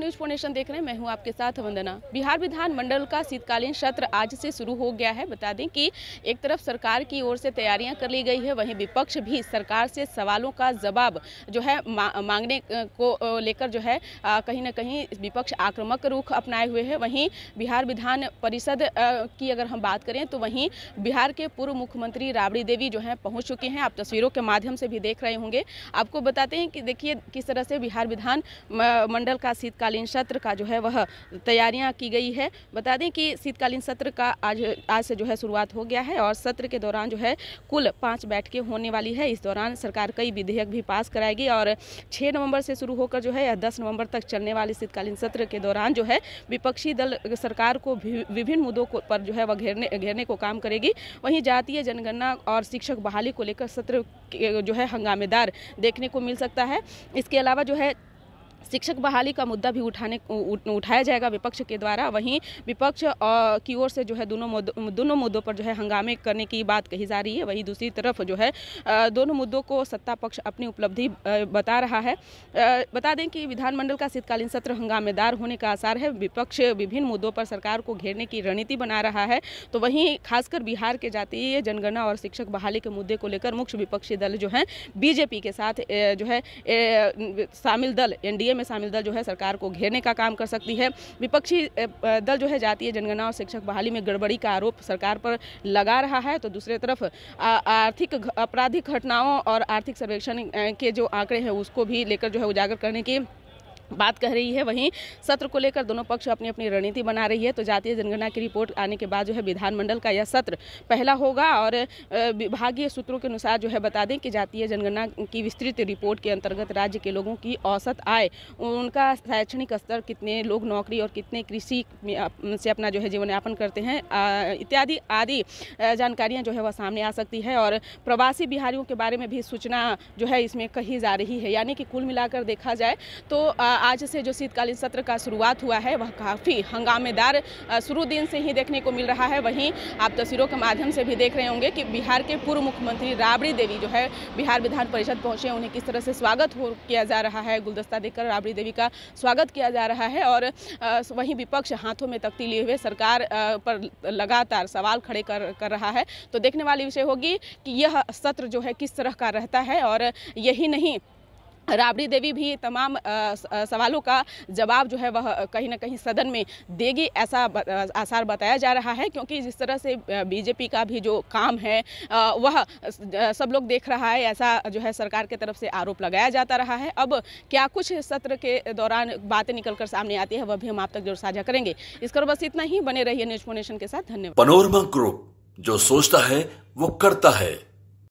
news phonation देख रहे हैं मैं हूं आपके साथ वंदना बिहार विधानमंडल का शीतकालीन सत्र आज से शुरू हो गया है बता दें कि एक तरफ सरकार की ओर से तैयारियां कर ली गई है वहीं विपक्ष भी सरकार से सवालों का जवाब जो है मा, मांगने को लेकर जो है कहीं ना कहीं विपक्ष आक्रामक रुख अपनाए हुए है वहीं बिहार विधान परिषद की अगर हम बात करें तो वहीं बिहार के पूर्व मुख्यमंत्री राबड़ी देवी जो है पहुंच चुके हैं आप तस्वीरों के माध्यम से भी देख रहे होंगे आपको बताते हैं कि देखिए किस तरह से बिहार विधान मंडल का शीतकालीन शीतकालीन सत्र का जो है वह तैयारियां की गई है बता दें कि शीतकालीन सत्र का आज आज से जो है शुरुआत हो गया है और सत्र के दौरान जो है कुल पाँच बैठकें होने वाली है इस दौरान सरकार कई विधेयक भी पास कराएगी और छः नवंबर से शुरू होकर जो है या दस नवंबर तक चलने वाले शीतकालीन सत्र के दौरान जो है विपक्षी दल सरकार को विभिन्न मुद्दों को पर जो है वह घेरने घेरने को काम करेगी वहीं जातीय जनगणना और शिक्षक बहाली को लेकर सत्र जो है हंगामेदार देखने को मिल सकता है इसके अलावा जो है शिक्षक बहाली का मुद्दा भी उठाने उठाया जाएगा विपक्ष के द्वारा वहीं विपक्ष की ओर से जो है दोनों दोनों मुद्दों पर जो है हंगामे करने की बात कही जा रही है वहीं दूसरी तरफ जो है दोनों मुद्दों को सत्ता पक्ष अपनी उपलब्धि बता रहा है बता दें कि विधानमंडल का शीतकालीन सत्र हंगामेदार होने का आसार है विपक्ष विभिन्न मुद्दों पर सरकार को घेरने की रणनीति बना रहा है तो वहीं खासकर बिहार के जातीय जनगणना और शिक्षक बहाली के मुद्दे को लेकर मुख्य विपक्षी दल जो है बीजेपी के साथ जो है शामिल दल एनडीए एनडीए में शामिल दल जो है सरकार को घेरने का काम कर सकती है विपक्षी दल जो है जातीय जनगणना और शिक्षक बहाली में गड़बड़ी का आरोप सरकार पर लगा रहा है तो दूसरी तरफ आर्थिक आपराधिक घटनाओं और आर्थिक सर्वेक्षण के जो आंकड़े हैं उसको भी लेकर जो है उजागर करने की बात कह रही है वहीं सत्र को लेकर दोनों पक्ष अपनी अपनी रणनीति बना रही है तो जातीय जनगणना की रिपोर्ट आने के बाद जो है विधानमंडल का यह सत्र पहला होगा और विभागीय सूत्रों के अनुसार जो है बता दें कि जातीय जनगणना की विस्तृत रिपोर्ट के अंतर्गत राज्य के लोगों की औसत आय उनका शैक्षणिक स्तर कितने लोग नौकरी और कितने कृषि से अपना जो है जीवन यापन करते हैं इत्यादि आदि जानकारियाँ जो है वह सामने आ सकती है और प्रवासी बिहारियों के बारे में भी सूचना जो है इसमें कही जा रही है यानी कि कुल मिलाकर देखा जाए तो आज से जो शीतकालीन सत्र का शुरुआत हुआ है वह काफ़ी हंगामेदार शुरू दिन से ही देखने को मिल रहा है वहीं आप तस्वीरों के माध्यम से भी देख रहे होंगे कि बिहार के पूर्व मुख्यमंत्री राबड़ी देवी जो है बिहार विधान परिषद पहुँचे उन्हें किस तरह से स्वागत हो किया जा रहा है गुलदस्ता देकर राबड़ी देवी का स्वागत किया जा रहा है और वहीं विपक्ष हाथों में तख्ती लिए हुए सरकार पर लगातार सवाल खड़े कर कर रहा है तो देखने वाली विषय होगी कि यह सत्र जो है किस तरह का रहता है और यही नहीं राबड़ी देवी भी तमाम सवालों का जवाब जो है वह कहीं ना कहीं सदन में देगी ऐसा आसार बताया जा रहा है क्योंकि जिस तरह से बीजेपी का भी जो काम है वह सब लोग देख रहा है ऐसा जो है सरकार की तरफ से आरोप लगाया जाता रहा है अब क्या कुछ सत्र के दौरान बातें निकलकर सामने आती है वह भी हम आप तक जरूर साझा करेंगे इस पर बस इतना ही बने रहिए न्यूज फोनेशन के साथ धन्यवाद पनोरमा ग्रुप जो सोचता है वो करता है